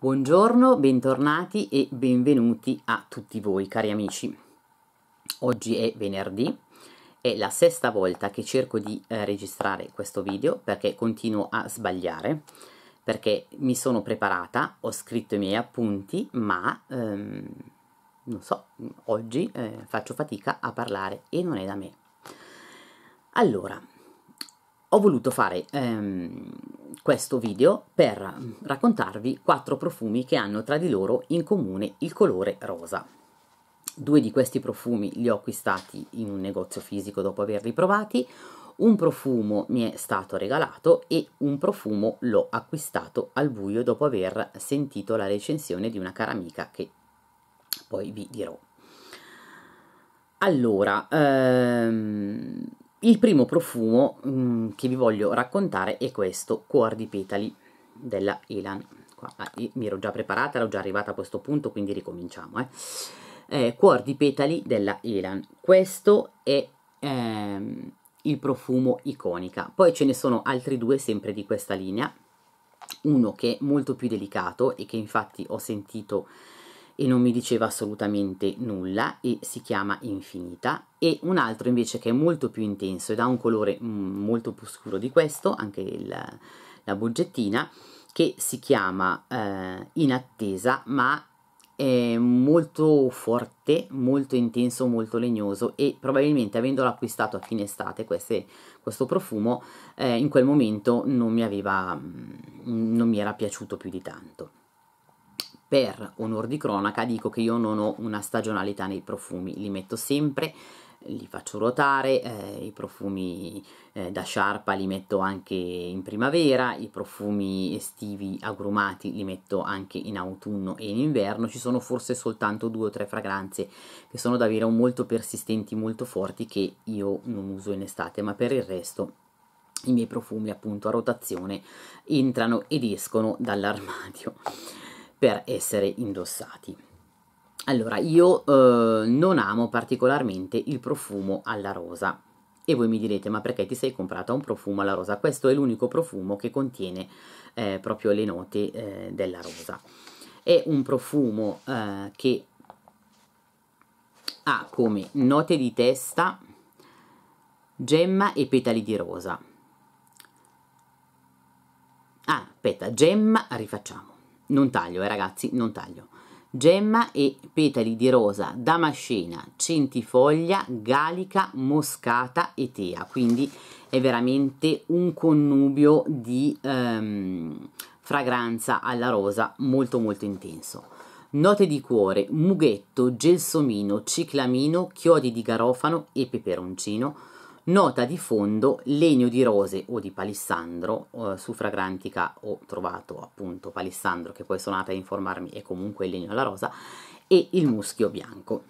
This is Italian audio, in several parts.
Buongiorno, bentornati e benvenuti a tutti voi cari amici. Oggi è venerdì, è la sesta volta che cerco di eh, registrare questo video perché continuo a sbagliare, perché mi sono preparata, ho scritto i miei appunti, ma ehm, non so, oggi eh, faccio fatica a parlare e non è da me. Allora, ho voluto fare ehm, questo video per raccontarvi quattro profumi che hanno tra di loro in comune il colore rosa. Due di questi profumi li ho acquistati in un negozio fisico dopo averli provati, un profumo mi è stato regalato e un profumo l'ho acquistato al buio dopo aver sentito la recensione di una cara amica che poi vi dirò. Allora, ehm, il primo profumo mh, mm, che vi voglio raccontare è questo, Cuor di Petali della Elan. Qua, ah, mi ero già preparata, ero già arrivata a questo punto, quindi ricominciamo. Eh. Eh, Cuor di Petali della Elan. Questo è ehm, il profumo iconica. Poi ce ne sono altri due sempre di questa linea. Uno che è molto più delicato e che infatti ho sentito e non mi diceva assolutamente nulla e si chiama Infinita e un altro invece che è molto più intenso ed ha un colore mm, molto più scuro di questo, anche il, la boggettina, che si chiama eh, In attesa ma è molto forte, molto intenso, molto legnoso e probabilmente avendolo acquistato a fine estate queste, questo profumo eh, in quel momento non mi, aveva, mm, non mi era piaciuto più di tanto per onor di cronaca dico che io non ho una stagionalità nei profumi, li metto sempre, li faccio ruotare, eh, i profumi eh, da sciarpa li metto anche in primavera, i profumi estivi agrumati li metto anche in autunno e in inverno, ci sono forse soltanto due o tre fragranze che sono davvero molto persistenti, molto forti che io non uso in estate, ma per il resto i miei profumi appunto a rotazione entrano ed escono dall'armadio per essere indossati. Allora, io eh, non amo particolarmente il profumo alla rosa. E voi mi direte, ma perché ti sei comprata un profumo alla rosa? Questo è l'unico profumo che contiene eh, proprio le note eh, della rosa. È un profumo eh, che ha come note di testa gemma e petali di rosa. Ah, aspetta, gemma, rifacciamo non taglio, eh, ragazzi, non taglio. Gemma e petali di rosa, damascena, centifoglia, galica, moscata e tea. Quindi è veramente un connubio di ehm, fragranza alla rosa molto molto intenso. Note di cuore, mughetto, gelsomino, ciclamino, chiodi di garofano e peperoncino Nota di fondo legno di rose o di palissandro, eh, su Fragrantica ho trovato appunto palissandro che poi sono andata a informarmi è comunque il legno alla rosa e il muschio bianco.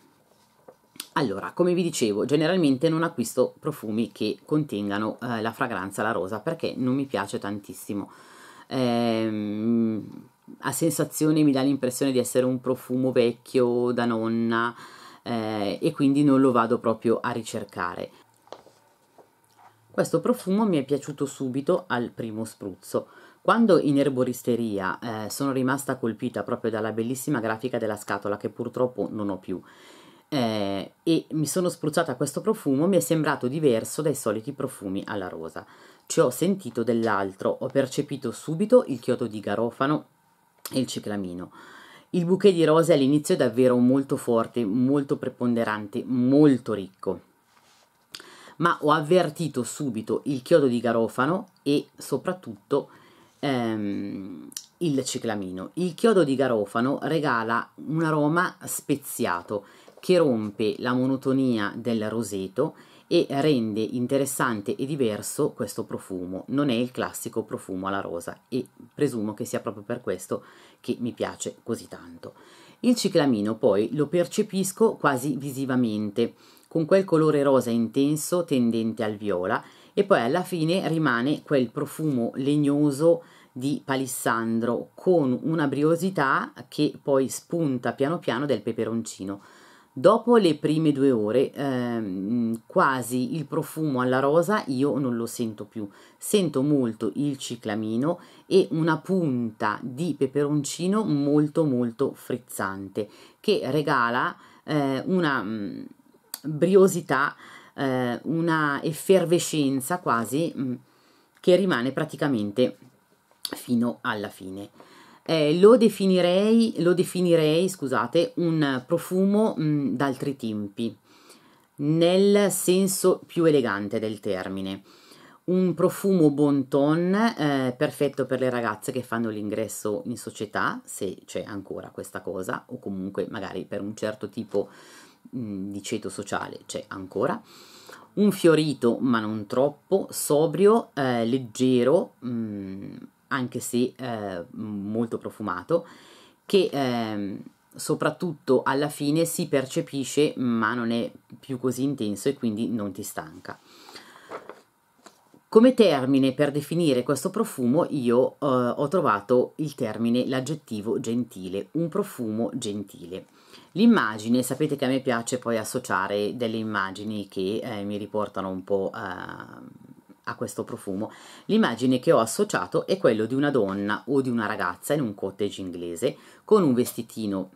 Allora, come vi dicevo, generalmente non acquisto profumi che contengano eh, la fragranza alla rosa perché non mi piace tantissimo. Ehm, a sensazione mi dà l'impressione di essere un profumo vecchio da nonna eh, e quindi non lo vado proprio a ricercare. Questo profumo mi è piaciuto subito al primo spruzzo. Quando in erboristeria eh, sono rimasta colpita proprio dalla bellissima grafica della scatola che purtroppo non ho più eh, e mi sono spruzzata questo profumo, mi è sembrato diverso dai soliti profumi alla rosa. Ci ho sentito dell'altro, ho percepito subito il chiodo di garofano e il ciclamino. Il bouquet di rose all'inizio è davvero molto forte, molto preponderante, molto ricco ma ho avvertito subito il chiodo di garofano e soprattutto ehm, il ciclamino. Il chiodo di garofano regala un aroma speziato che rompe la monotonia del roseto e rende interessante e diverso questo profumo. Non è il classico profumo alla rosa e presumo che sia proprio per questo che mi piace così tanto. Il ciclamino poi lo percepisco quasi visivamente con quel colore rosa intenso tendente al viola e poi alla fine rimane quel profumo legnoso di palissandro con una briosità che poi spunta piano piano del peperoncino. Dopo le prime due ore, ehm, quasi il profumo alla rosa io non lo sento più. Sento molto il ciclamino e una punta di peperoncino molto molto frizzante che regala eh, una mm, briosità, eh, una effervescenza quasi mm, che rimane praticamente fino alla fine. Eh, lo, definirei, lo definirei, scusate, un profumo mm, d'altri tempi, nel senso più elegante del termine. Un profumo bon ton, eh, perfetto per le ragazze che fanno l'ingresso in società, se c'è ancora questa cosa, o comunque magari per un certo tipo di Mm, di ceto sociale c'è ancora, un fiorito ma non troppo, sobrio, eh, leggero, mh, mm, anche se eh, molto profumato, che eh, soprattutto alla fine si percepisce ma non è più così intenso e quindi non ti stanca. Come termine per definire questo profumo io eh, ho trovato il termine, l'aggettivo gentile, un profumo gentile. L'immagine, sapete che a me piace poi associare delle immagini che eh, mi riportano un po' a, eh, a questo profumo. L'immagine che ho associato è quello di una donna o di una ragazza in un cottage inglese con un vestitino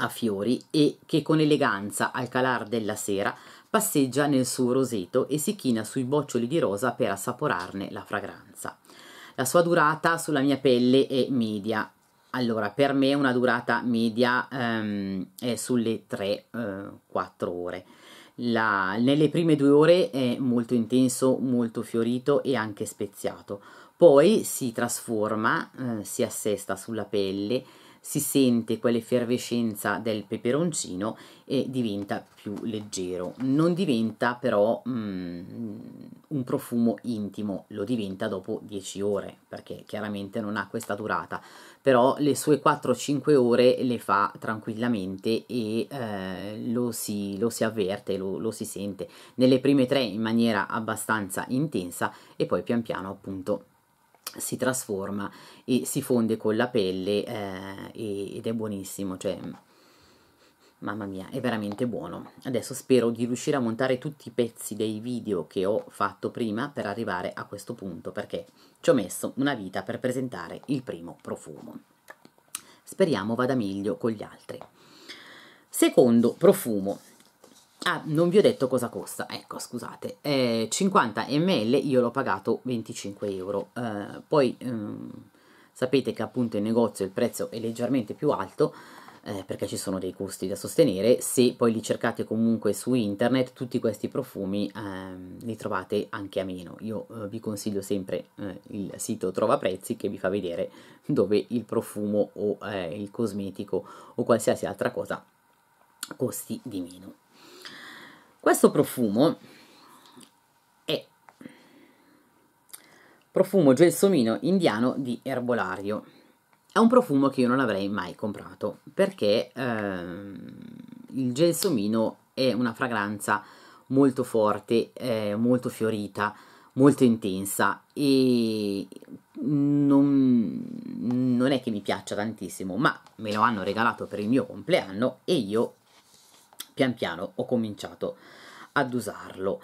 a fiori e che con eleganza al calar della sera passeggia nel suo roseto e si china sui boccioli di rosa per assaporarne la fragranza. La sua durata sulla mia pelle è media, allora, per me una durata media ehm, è sulle 3-4 eh, ore. La, nelle prime due ore è molto intenso, molto fiorito e anche speziato. Poi si trasforma, eh, si assesta sulla pelle, si sente quell'effervescenza del peperoncino e diventa più leggero. Non diventa però mm, un profumo intimo, lo diventa dopo 10 ore perché chiaramente non ha questa durata però le sue 4-5 ore le fa tranquillamente e eh, lo, si, lo, si, avverte, lo, lo, si sente nelle prime tre in maniera abbastanza intensa e poi pian piano appunto si trasforma e si fonde con la pelle eh, ed è buonissimo, cioè mamma mia, è veramente buono. Adesso spero di riuscire a montare tutti i pezzi dei video che ho fatto prima per arrivare a questo punto, perché ci ho messo una vita per presentare il primo profumo. Speriamo vada meglio con gli altri. Secondo profumo. Ah, non vi ho detto cosa costa, ecco scusate, eh, 50 ml io l'ho pagato 25 euro, eh, poi ehm, sapete che appunto in negozio il prezzo è leggermente più alto, eh, perché ci sono dei costi da sostenere, se poi li cercate comunque su internet tutti questi profumi ehm, li trovate anche a meno. Io eh, vi consiglio sempre eh, il sito Trova Prezzi che vi fa vedere dove il profumo o eh, il cosmetico o qualsiasi altra cosa costi di meno. Questo profumo è profumo gelsomino indiano di erbolario è un profumo che io non avrei mai comprato perché ehm, il gelsomino è una fragranza molto forte, eh, molto fiorita, molto intensa e non, non è che mi piaccia tantissimo, ma me lo hanno regalato per il mio compleanno e io pian piano ho cominciato ad usarlo.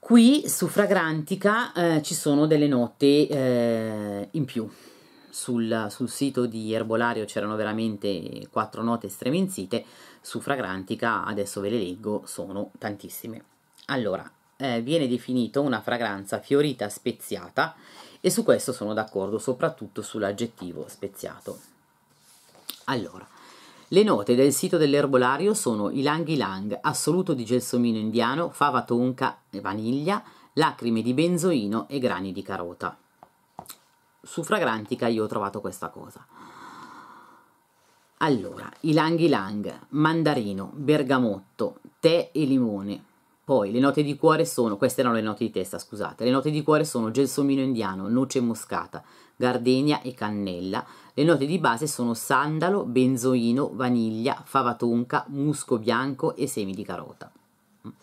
Qui su Fragrantica eh, ci sono delle note eh, in più, sul, sul sito di Erbolario c'erano veramente quattro note stremenzite, su Fragrantica adesso ve le leggo, sono tantissime. Allora, eh, viene definito una fragranza fiorita speziata e su questo sono d'accordo, soprattutto sull'aggettivo speziato. Allora, le note del sito dell'erbolario sono ilang ilang, assoluto di gelsomino indiano, fava tonca e vaniglia, lacrime di benzoino e grani di carota su Fragrantica io ho trovato questa cosa. Allora, ilang ilang, mandarino, bergamotto, tè e limone. Poi le note di cuore sono, queste erano le note di testa, scusate, le note di cuore sono gelsomino indiano, noce moscata, gardenia e cannella. Le note di base sono sandalo, benzoino, vaniglia, fava tonca, musco bianco e semi di carota.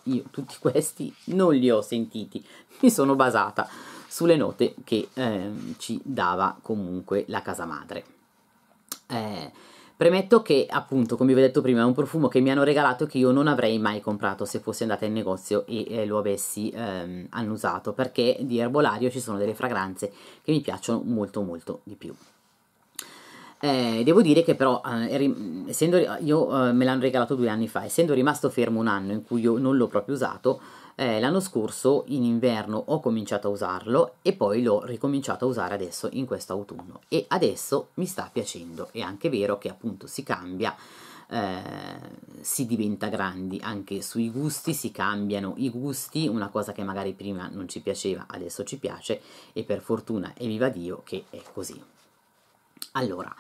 Io tutti questi non li ho sentiti, mi sono basata sulle note che ehm, ci dava comunque la casa madre. Eh, Premetto che, appunto, come vi ho detto prima, è un profumo che mi hanno regalato e che io non avrei mai comprato se fossi andata in negozio e eh, lo avessi ehm, annusato, perché di erbolario ci sono delle fragranze che mi piacciono molto molto di più. Eh, devo dire che però, eh, essendo, io eh, me l'hanno regalato due anni fa, essendo rimasto fermo un anno in cui io non l'ho proprio usato, eh, l'anno scorso in inverno ho cominciato a usarlo e poi l'ho ricominciato a usare adesso in questo autunno e adesso mi sta piacendo. È anche vero che appunto si cambia, eh, si diventa grandi, anche sui gusti si cambiano i gusti, una cosa che magari prima non ci piaceva adesso ci piace e per fortuna e viva Dio che è così. Allora,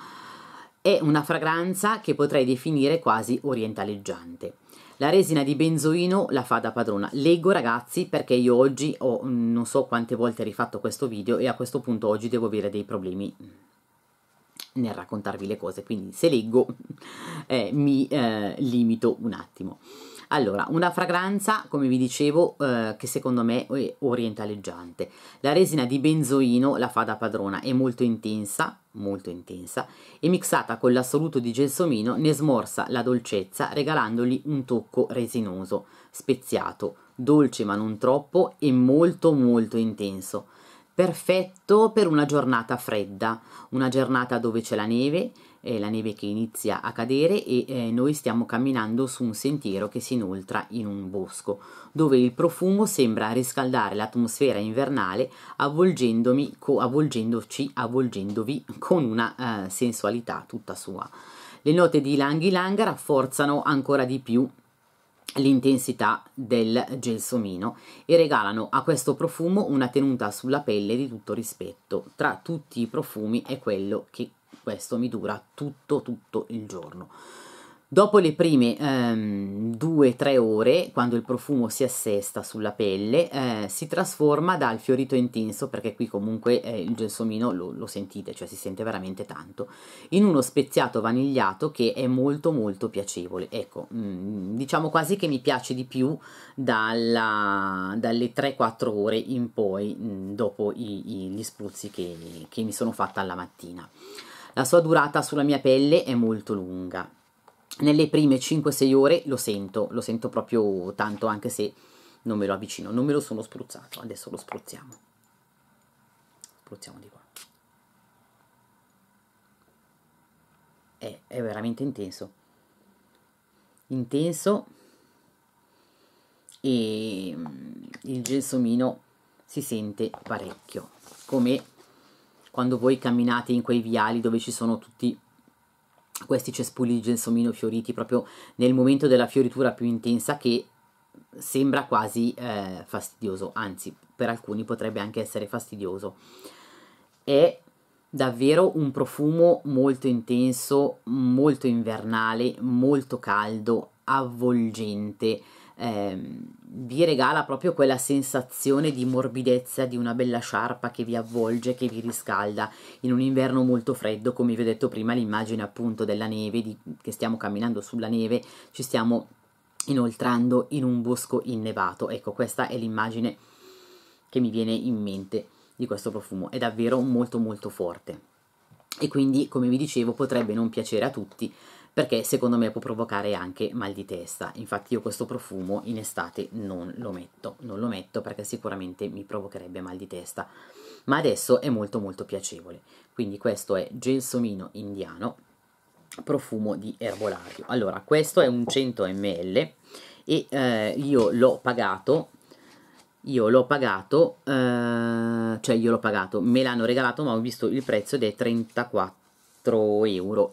è una fragranza che potrei definire quasi orientaleggiante la resina di benzoino la fa da padrona. Leggo ragazzi perché io oggi ho mm, non so quante volte rifatto questo video e a questo punto oggi devo avere dei problemi nel raccontarvi le cose, quindi se leggo eh, mi eh, limito un attimo. Allora, una fragranza, come vi dicevo, eh, che secondo me è orientaleggiante. La resina di benzoino la fa da padrona, è molto intensa, molto intensa, e mixata con l'assoluto di gelsomino ne smorsa la dolcezza regalandogli un tocco resinoso, speziato, dolce ma non troppo e molto molto intenso perfetto per una giornata fredda, una giornata dove c'è la neve, eh, la neve che inizia a cadere e eh, noi stiamo camminando su un sentiero che si inoltra in un bosco, dove il profumo sembra riscaldare l'atmosfera invernale avvolgendomi, co- avvolgendoci, avvolgendovi con una eh, sensualità tutta sua. Le note di Lang Lang rafforzano ancora di più l'intensità del gelsomino e regalano a questo profumo una tenuta sulla pelle di tutto rispetto. Tra tutti i profumi è quello che questo mi dura tutto, tutto il giorno. Dopo le prime 2-3 um, ehm, ore, quando il profumo si assesta sulla pelle, eh, si trasforma dal fiorito intenso, perché qui comunque eh, il gelsomino lo, lo, sentite, cioè si sente veramente tanto, in uno speziato vanigliato che è molto molto piacevole. Ecco, mh, mm, diciamo quasi che mi piace di più dalla, dalle 3-4 ore in poi, mh, mm, dopo i, i, gli spruzzi che, che mi sono fatta alla mattina. La sua durata sulla mia pelle è molto lunga. Nelle prime 5-6 ore lo sento, lo sento proprio tanto anche se non me lo avvicino, non me lo sono spruzzato, adesso lo spruzziamo. Spruzziamo di qua. È, è veramente intenso. Intenso e mm, il gelsomino si sente parecchio, come quando voi camminate in quei viali dove ci sono tutti questi cespugli di gelsomino fioriti proprio nel momento della fioritura più intensa che sembra quasi eh, fastidioso, anzi per alcuni potrebbe anche essere fastidioso. È davvero un profumo molto intenso, molto invernale, molto caldo, avvolgente ehm, vi regala proprio quella sensazione di morbidezza di una bella sciarpa che vi avvolge, che vi riscalda in un inverno molto freddo, come vi ho detto prima, l'immagine appunto della neve, di, che stiamo camminando sulla neve, ci stiamo inoltrando in un bosco innevato. Ecco, questa è l'immagine che mi viene in mente di questo profumo, è davvero molto molto forte e quindi come vi dicevo potrebbe non piacere a tutti perché secondo me può provocare anche mal di testa. Infatti io questo profumo in estate non lo metto, non lo metto perché sicuramente mi provocherebbe mal di testa. Ma adesso è molto molto piacevole. Quindi questo è gelsomino indiano, profumo di erbolario. Allora, questo è un 100 ml e eh, io l'ho pagato io l'ho pagato, eh, cioè io l'ho pagato, me l'hanno regalato ma ho visto il prezzo ed è 34,90 euro.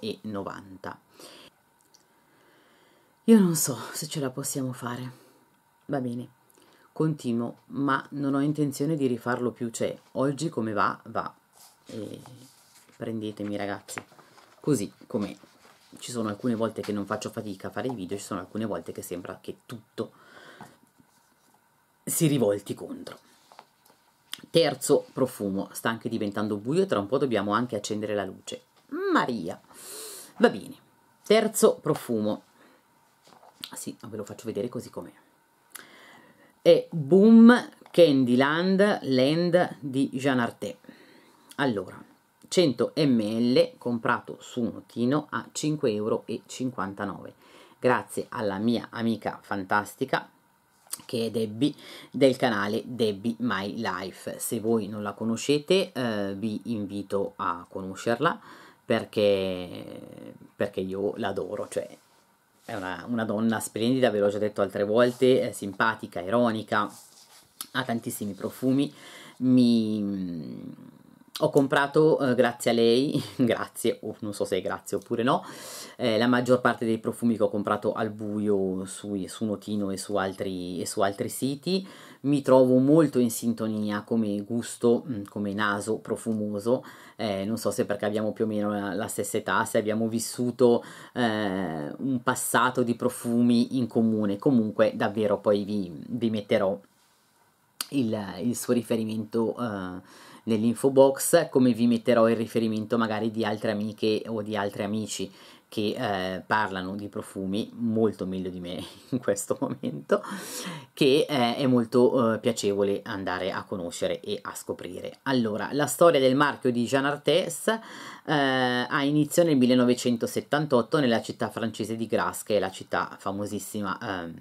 Io non so se ce la possiamo fare. Va bene, continuo, ma non ho intenzione di rifarlo più, cioè oggi come va, va. E prendetemi ragazzi, così come ci sono alcune volte che non faccio fatica a fare i video, ci sono alcune volte che sembra che tutto si rivolti contro. Terzo profumo, sta anche diventando buio e tra un po' dobbiamo anche accendere la luce. Maria. Va bene. Terzo profumo, sì, ve lo faccio vedere così com'è. È Boom Candyland Land di Jean Arté. Allora, 100 ml comprato su un notino a 5,59 euro. Grazie alla mia amica fantastica che è Debbie del canale Debbie My Life. Se voi non la conoscete eh, vi invito a conoscerla perché, perché io l'adoro, cioè è una, una donna splendida, ve l'ho già detto altre volte, simpatica, ironica, ha tantissimi profumi, mi ho comprato, eh, grazie a lei, grazie, oh, non so se è grazie oppure no, eh, la maggior parte dei profumi che ho comprato al buio su, su Notino e su, altri, e su, altri, siti, mi trovo molto in sintonia come gusto, mm, come naso profumoso, eh, non so se perché abbiamo più o meno la, la stessa età, se abbiamo vissuto eh, un passato di profumi in comune, comunque davvero poi vi, vi metterò il, il suo riferimento uh, eh, nell'info box, come vi metterò il riferimento magari di altre amiche o di altri amici che eh, parlano di profumi molto meglio di me in questo momento, che eh, è molto eh, piacevole andare a conoscere e a scoprire. Allora, la storia del marchio di Jean Artes eh, ha inizio nel 1978 nella città francese di Grasse, che è la città famosissima. Ehm,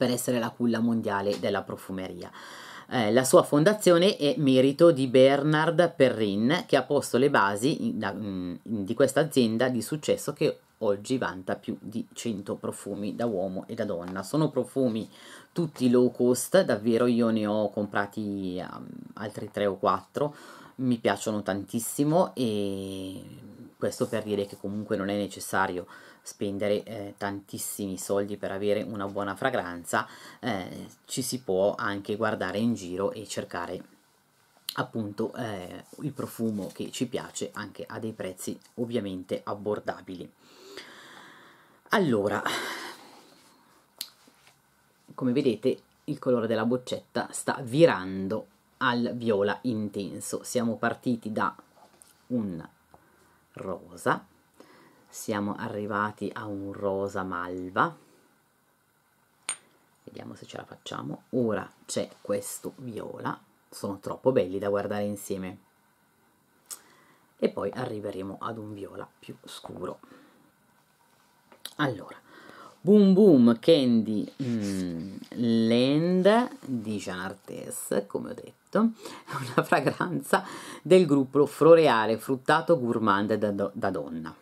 per essere la culla mondiale della profumeria. Eh, la sua fondazione è merito di Bernard Perrin che ha posto le basi in, da, in, mm, di questa azienda di successo che oggi vanta più di 100 profumi da uomo e da donna. Sono profumi tutti low cost, davvero io ne ho comprati um, altri 3 o 4, mi piacciono tantissimo e questo per dire che comunque non è necessario spendere eh, tantissimi soldi per avere una buona fragranza, eh, ci si può anche guardare in giro e cercare appunto eh, il profumo che ci piace anche a dei prezzi ovviamente abbordabili. Allora, come vedete il colore della boccetta sta virando al viola intenso. Siamo partiti da un rosa siamo arrivati a un rosa malva vediamo se ce la facciamo ora c'è questo viola sono troppo belli da guardare insieme e poi arriveremo ad un viola più scuro allora Boom Boom Candy mm, Land di Jean Artes, come ho detto, è una fragranza del gruppo floreale fruttato gourmand da, da donna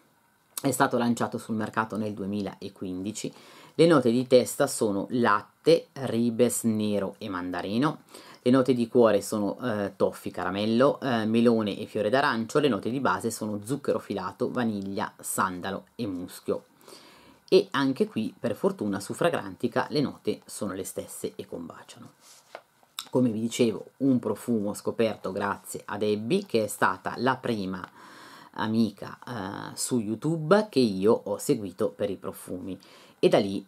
è stato lanciato sul mercato nel 2015. Le note di testa sono latte, ribes nero e mandarino. Le note di cuore sono eh, toffi, caramello, eh, melone e fiore d'arancio. Le note di base sono zucchero filato, vaniglia, sandalo e muschio. E anche qui, per fortuna, su Fragrantica le note sono le stesse e combaciano come vi dicevo, un profumo scoperto grazie ad Abby, che è stata la prima amica eh, su YouTube che io ho seguito per i profumi e da lì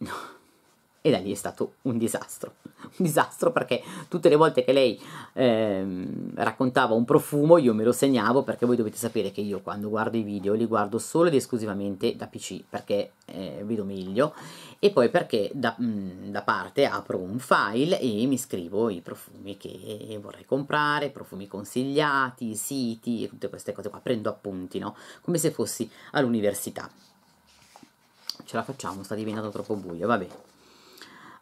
e da lì è stato un disastro. Un disastro perché tutte le volte che lei ehm, raccontava un profumo io me lo segnavo perché voi dovete sapere che io quando guardo i video li guardo solo ed esclusivamente da PC perché eh, vedo meglio e poi perché da, mh, mm, da, parte apro un file e mi scrivo i profumi che vorrei comprare, profumi consigliati, siti e tutte queste cose qua. Prendo appunti, no? Come se fossi all'università. Ce la facciamo, sta diventando troppo buio, vabbè.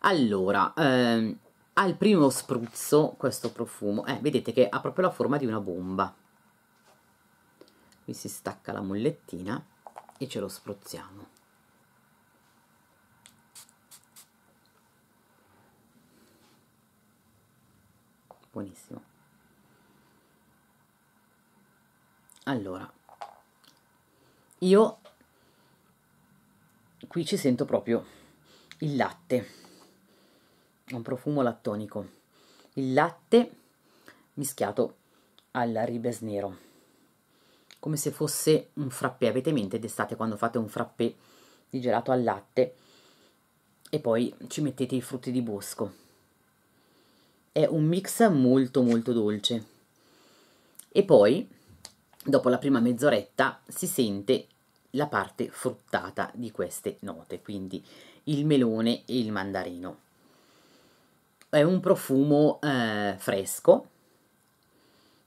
Allora, ehm, al primo spruzzo questo profumo, eh, vedete che ha proprio la forma di una bomba. Qui si stacca la mollettina e ce lo spruzziamo. Buonissimo. Allora, io qui ci sento proprio il latte un profumo lattonico, il latte mischiato al ribes nero, come se fosse un frappè. Avete in mente d'estate quando fate un frappè di gelato al latte e poi ci mettete i frutti di bosco. È un mix molto molto dolce. E poi, dopo la prima mezz'oretta, si sente la parte fruttata di queste note, quindi il melone e il mandarino è un profumo eh, fresco,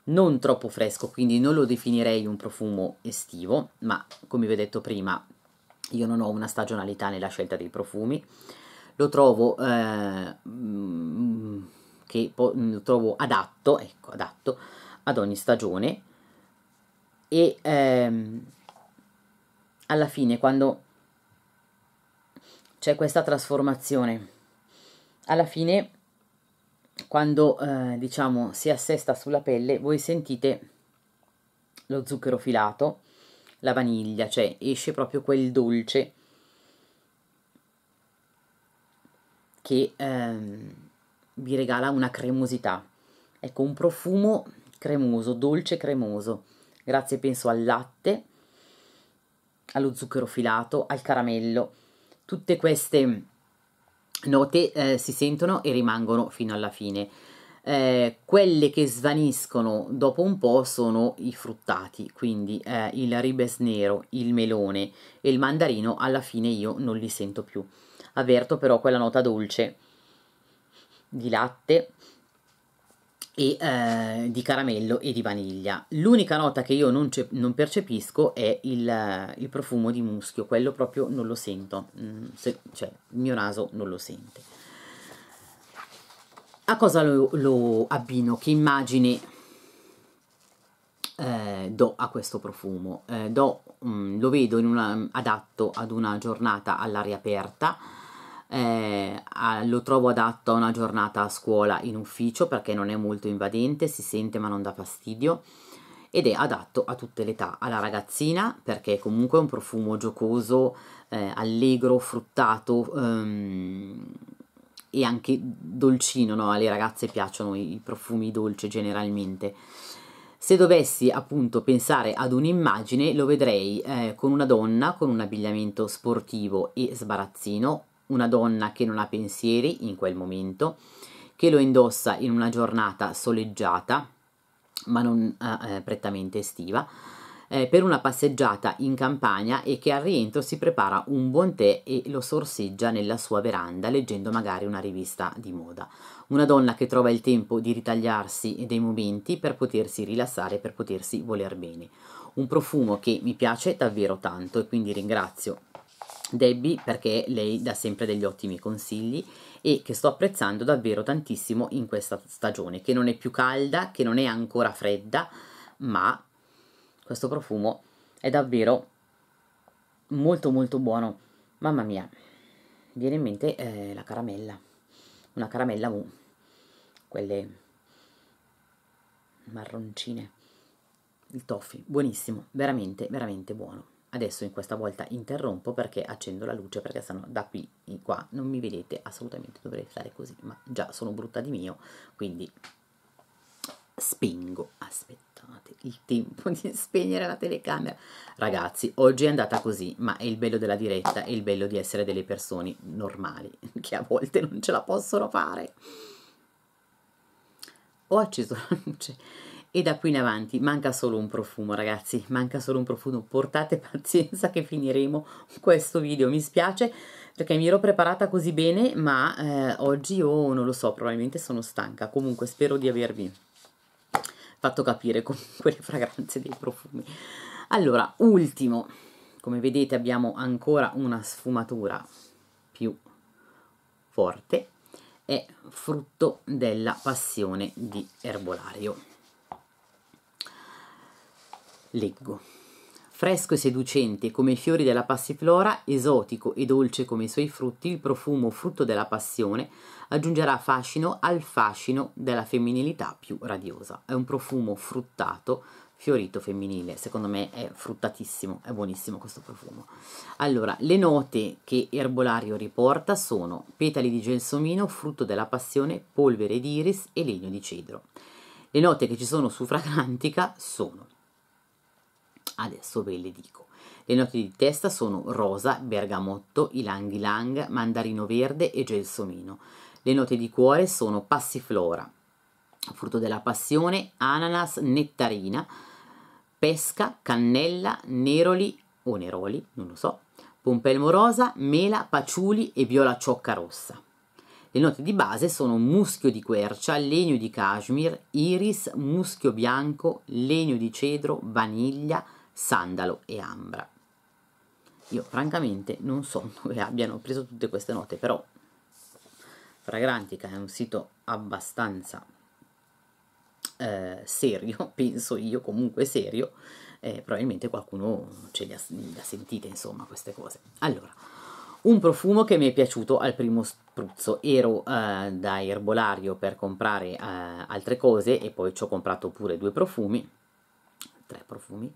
non troppo fresco, quindi non lo definirei un profumo estivo, ma come vi ho detto prima, io non ho una stagionalità nella scelta dei profumi. Lo trovo, eh, che lo trovo adatto, ecco, adatto ad ogni stagione e ehm, alla fine quando c'è questa trasformazione alla fine quando eh, diciamo si assesta sulla pelle voi sentite lo zucchero filato la vaniglia cioè esce proprio quel dolce che ehm, vi regala una cremosità ecco un profumo cremoso dolce cremoso grazie penso al latte allo zucchero filato al caramello tutte queste note eh, si sentono e rimangono fino alla fine. Eh, quelle che svaniscono dopo un po' sono i fruttati, quindi eh, il ribes nero, il melone e il mandarino alla fine io non li sento più. Avverto però quella nota dolce di latte e, eh, di caramello e di vaniglia. L'unica nota che io non, non percepisco è il, il, profumo di muschio, quello proprio non lo sento, mm, se, cioè il mio naso non lo sente. A cosa lo, lo abbino? Che immagine eh, do a questo profumo? Eh, do, mm, lo vedo una, adatto ad una giornata all'aria aperta, eh, lo trovo adatto a una giornata a scuola in ufficio perché non è molto invadente, si sente ma non dà fastidio ed è adatto a tutte le età, alla ragazzina perché comunque è un profumo giocoso, eh, allegro, fruttato ehm, e anche dolcino, no? alle ragazze piacciono i profumi dolci generalmente. Se dovessi appunto pensare ad un'immagine lo vedrei eh, con una donna con un abbigliamento sportivo e sbarazzino una donna che non ha pensieri in quel momento, che lo indossa in una giornata soleggiata, ma non eh, eh, prettamente estiva, eh, per una passeggiata in campagna e che al rientro si prepara un buon tè e lo sorseggia nella sua veranda leggendo magari una rivista di moda. Una donna che trova il tempo di ritagliarsi dei momenti per potersi rilassare, per potersi voler bene. Un profumo che mi piace davvero tanto e quindi ringrazio Debbie perché lei dà sempre degli ottimi consigli e che sto apprezzando davvero tantissimo in questa stagione, che non è più calda, che non è ancora fredda, ma questo profumo è davvero molto molto buono. Mamma mia, viene in mente eh, la caramella, una caramella mu, quelle marroncine, il toffee, buonissimo, veramente veramente buono. Adesso in questa volta interrompo perché accendo la luce perché sennò da qui in qua non mi vedete assolutamente, dovrei stare così, ma già sono brutta di mio, quindi spengo, aspettate il tempo di spegnere la telecamera. Ragazzi, oggi è andata così, ma è il bello della diretta, è il bello di essere delle persone normali che a volte non ce la possono fare. Ho acceso la luce e da qui in avanti manca solo un profumo ragazzi, manca solo un profumo, portate pazienza che finiremo questo video, mi spiace perché mi ero preparata così bene ma eh, oggi io non lo so, probabilmente sono stanca, comunque spero di avervi fatto capire comunque le fragranze dei profumi. Allora, ultimo, come vedete abbiamo ancora una sfumatura più forte, è frutto della passione di erbolario Leggo. Fresco e seducente come i fiori della passiflora, esotico e dolce come i suoi frutti, il profumo frutto della passione aggiungerà fascino al fascino della femminilità più radiosa. È un profumo fruttato, fiorito femminile, secondo me è fruttatissimo, è buonissimo questo profumo. Allora, le note che Erbolario riporta sono petali di gelsomino, frutto della passione, polvere d'iris e legno di cedro. Le note che ci sono su Fragrantica sono adesso ve le dico. Le note di testa sono rosa, bergamotto, ilang ilang, mandarino verde e gelsomino. Le note di cuore sono passiflora, frutto della passione, ananas, nettarina, pesca, cannella, neroli o neroli, non lo so, pompelmo rosa, mela, paciuli e viola ciocca rossa. Le note di base sono muschio di quercia, legno di cashmere, iris, muschio bianco, legno di cedro, vaniglia, sandalo e ambra. Io francamente non so dove abbiano preso tutte queste note, però Fragrantica è un sito abbastanza eh, serio, penso io comunque serio, eh, probabilmente qualcuno ce le ha, le ha sentite insomma queste cose. Allora, un profumo che mi è piaciuto al primo spruzzo, ero eh, da erbolario per comprare eh, altre cose e poi ci ho comprato pure due profumi, tre profumi,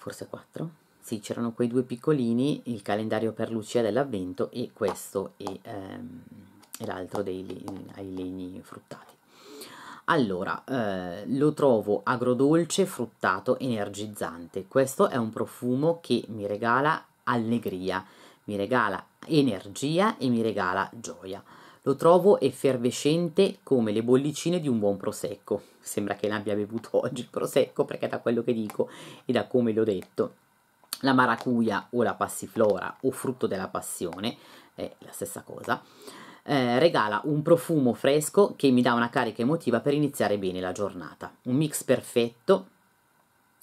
forse quattro. Sì, c'erano quei due piccolini, il calendario per Lucia dell'Avvento e questo e, ehm, e l'altro dei legni, ai legni fruttati. Allora, eh, lo trovo agrodolce, fruttato, energizzante. Questo è un profumo che mi regala allegria, mi regala energia e mi regala gioia. Lo trovo effervescente come le bollicine di un buon prosecco. Sembra che l'abbia bevuto oggi il prosecco perché da quello che dico e da come l'ho detto. La maracuja o la passiflora o frutto della passione è la stessa cosa. Eh, regala un profumo fresco che mi dà una carica emotiva per iniziare bene la giornata. Un mix perfetto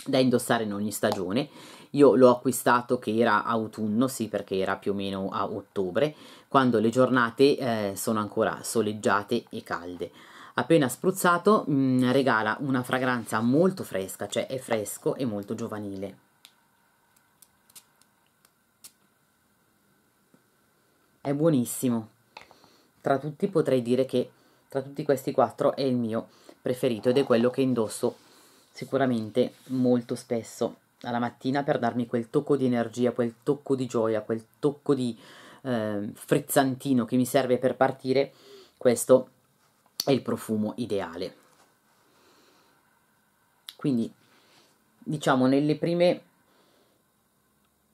da indossare in ogni stagione. Io l'ho acquistato che era autunno, sì, perché era più o meno a ottobre quando le giornate eh, sono ancora soleggiate e calde. Appena spruzzato mh, mm, regala una fragranza molto fresca, cioè è fresco e molto giovanile. È buonissimo. Tra tutti potrei dire che tra tutti questi quattro è il mio preferito ed è quello che indosso sicuramente molto spesso alla mattina per darmi quel tocco di energia, quel tocco di gioia, quel tocco di, eh, frizzantino che mi serve per partire, questo è il profumo ideale. Quindi, diciamo, nelle prime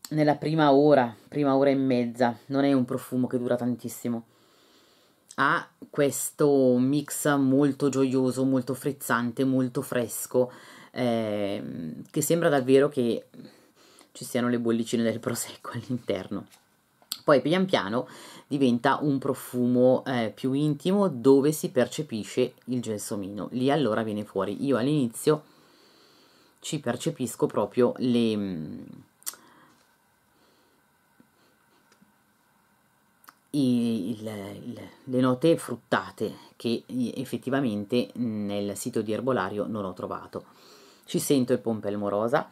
nella prima ora, prima ora e mezza, non è un profumo che dura tantissimo. Ha questo mix molto gioioso, molto frizzante, molto fresco, eh, che sembra davvero che ci siano le bollicine del prosecco all'interno. Poi pian piano diventa un profumo eh, più intimo dove si percepisce il gelsomino. Lì allora viene fuori. Io all'inizio ci percepisco proprio le... Mm, il, il, le note fruttate che effettivamente nel sito di erbolario non ho trovato. Ci sento il pompelmo rosa,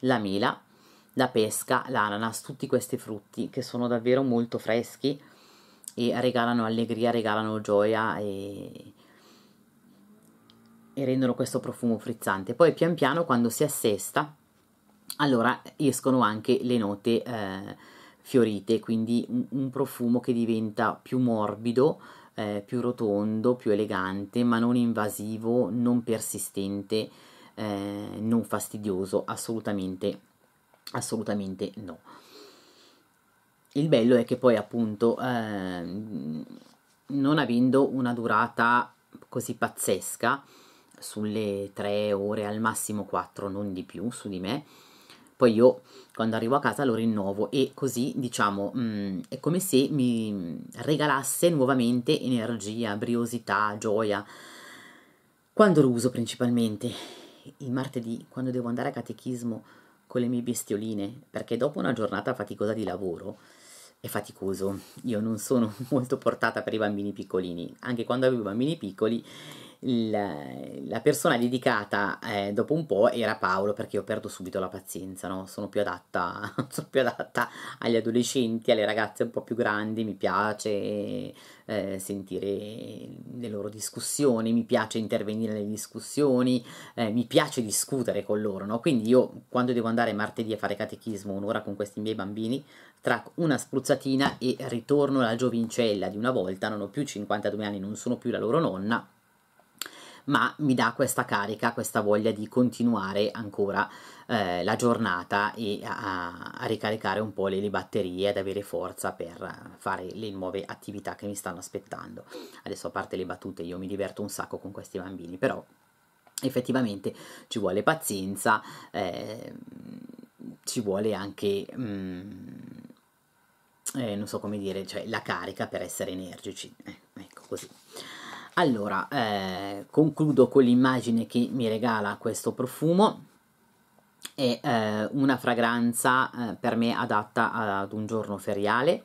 la mela, la pesca, l'ananas, tutti questi frutti che sono davvero molto freschi e regalano allegria, regalano gioia e, e rendono questo profumo frizzante. Poi pian piano quando si assesta, allora escono anche le note eh, fiorite, quindi un, un, profumo che diventa più morbido, eh, più rotondo, più elegante, ma non invasivo, non persistente, eh, non fastidioso, assolutamente assolutamente no. Il bello è che poi appunto ehm, non avendo una durata così pazzesca, sulle tre ore, al massimo quattro non di più su di me. Poi io quando arrivo a casa lo rinnovo e così diciamo mh, mm, è come se mi regalasse nuovamente energia, briosità, gioia. Quando lo uso principalmente? Il martedì, quando devo andare a catechismo con le mie bestioline, perché dopo una giornata faticosa di lavoro è faticoso. Io non sono molto portata per i bambini piccolini, anche quando avevo i bambini piccoli il, la persona dedicata eh, dopo un po' era Paolo perché io perdo subito la pazienza, no? sono, più adatta, sono più adatta agli adolescenti, alle ragazze un po' più grandi, mi piace eh, sentire le loro discussioni, mi piace intervenire nelle discussioni, eh, mi piace discutere con loro, no? quindi io quando devo andare martedì a fare catechismo un'ora con questi miei bambini, tra una spruzzatina e ritorno alla giovincella di una volta, non ho più 52 anni, non sono più la loro nonna ma mi dà questa carica, questa voglia di continuare ancora eh, la giornata e a, a, ricaricare un po' le, le batterie, ad avere forza per fare le nuove attività che mi stanno aspettando. Adesso a parte le battute, io mi diverto un sacco con questi bambini, però effettivamente ci vuole pazienza, eh, ci vuole anche... Mm, eh, non so come dire, cioè la carica per essere energici. Eh, ecco così. Allora, eh, concludo con l'immagine che mi regala questo profumo. È eh, una fragranza eh, per me adatta ad un giorno feriale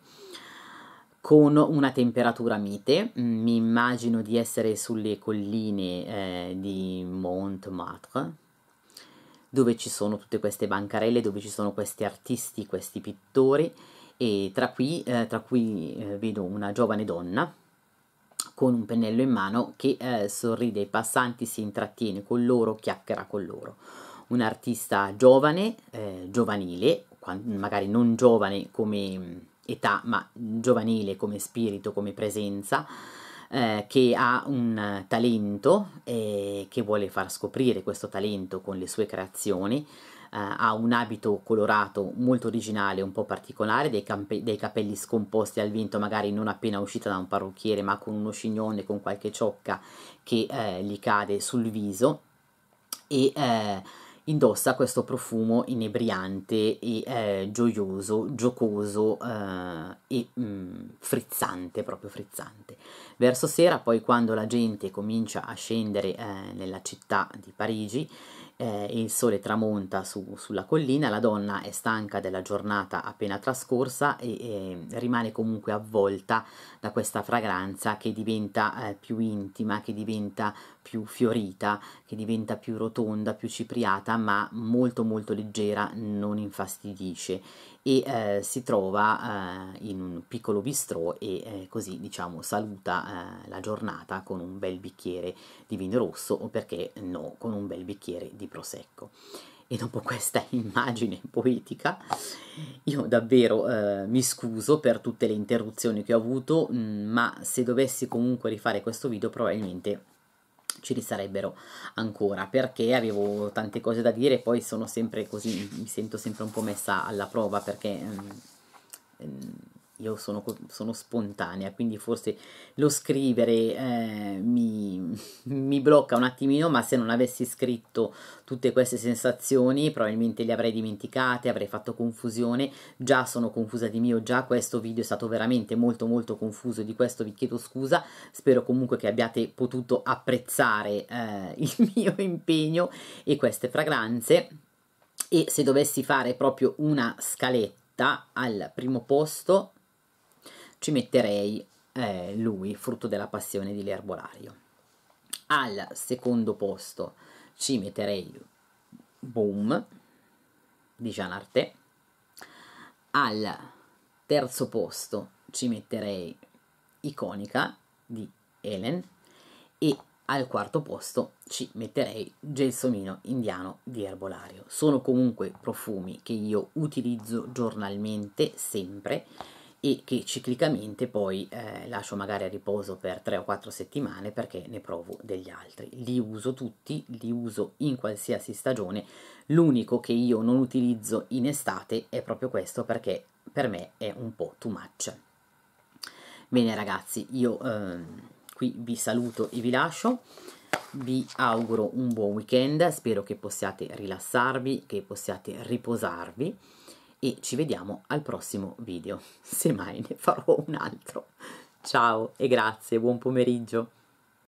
con una temperatura mite. Mm, mi immagino di essere sulle colline eh, di Montmartre dove ci sono tutte queste bancarelle, dove ci sono questi artisti, questi pittori e tra, qui, eh, tra cui eh, vedo una giovane donna con un pennello in mano che eh, sorride ai passanti, si intrattiene con loro, chiacchiera con loro. Un artista giovane, eh, giovanile, magari non giovane come mm, età, ma giovanile come spirito, come presenza, eh, che ha un talento e eh, che vuole far scoprire questo talento con le sue creazioni eh, ha un abito colorato molto originale, un po' particolare, dei, dei capelli scomposti al vento, magari non appena uscita da un parrucchiere, ma con uno scignone, con qualche ciocca che eh, gli cade sul viso e eh, indossa questo profumo inebriante e eh, gioioso, giocoso eh, e mm, frizzante, proprio frizzante. Verso sera, poi quando la gente comincia a scendere eh, nella città di Parigi, eh, il sole tramonta su, sulla collina, la donna è stanca della giornata appena trascorsa e, e rimane comunque avvolta da questa fragranza che diventa eh, più intima, che diventa più fiorita, che diventa più rotonda, più cipriata, ma molto molto leggera, non infastidisce e eh, si trova eh, in un piccolo bistrò e eh, così diciamo saluta eh, la giornata con un bel bicchiere di vino rosso o perché no con un bel bicchiere di prosecco e dopo questa immagine poetica io davvero eh, mi scuso per tutte le interruzioni che ho avuto mh, mm, ma se dovessi comunque rifare questo video probabilmente ce ne sarebbero ancora perché avevo tante cose da dire e poi sono sempre così, mi sento sempre un po' messa alla prova perché... Um, um, io sono, sono, spontanea, quindi forse lo scrivere eh, mi, mi, blocca un attimino, ma se non avessi scritto tutte queste sensazioni probabilmente le avrei dimenticate, avrei fatto confusione, già sono confusa di mio, già questo video è stato veramente molto molto confuso, di questo vi chiedo scusa, spero comunque che abbiate potuto apprezzare eh, il mio impegno e queste fragranze e se dovessi fare proprio una scaletta al primo posto ci metterei eh, lui, frutto della passione di l'erbolario. Al secondo posto ci metterei Boom di Jean Arte. Al terzo posto ci metterei Iconica di Helen e al quarto posto ci metterei gelsomino indiano di erbolario. Sono comunque profumi che io utilizzo giornalmente sempre e che ciclicamente poi eh, lascio magari a riposo per 3 o 4 settimane perché ne provo degli altri. Li uso tutti, li uso in qualsiasi stagione. L'unico che io non utilizzo in estate è proprio questo perché per me è un po' too much. Bene ragazzi, io eh, qui vi saluto e vi lascio. Vi auguro un buon weekend, spero che possiate rilassarvi, che possiate riposarvi e ci vediamo al prossimo video, se mai ne farò un altro. Ciao e grazie, buon pomeriggio.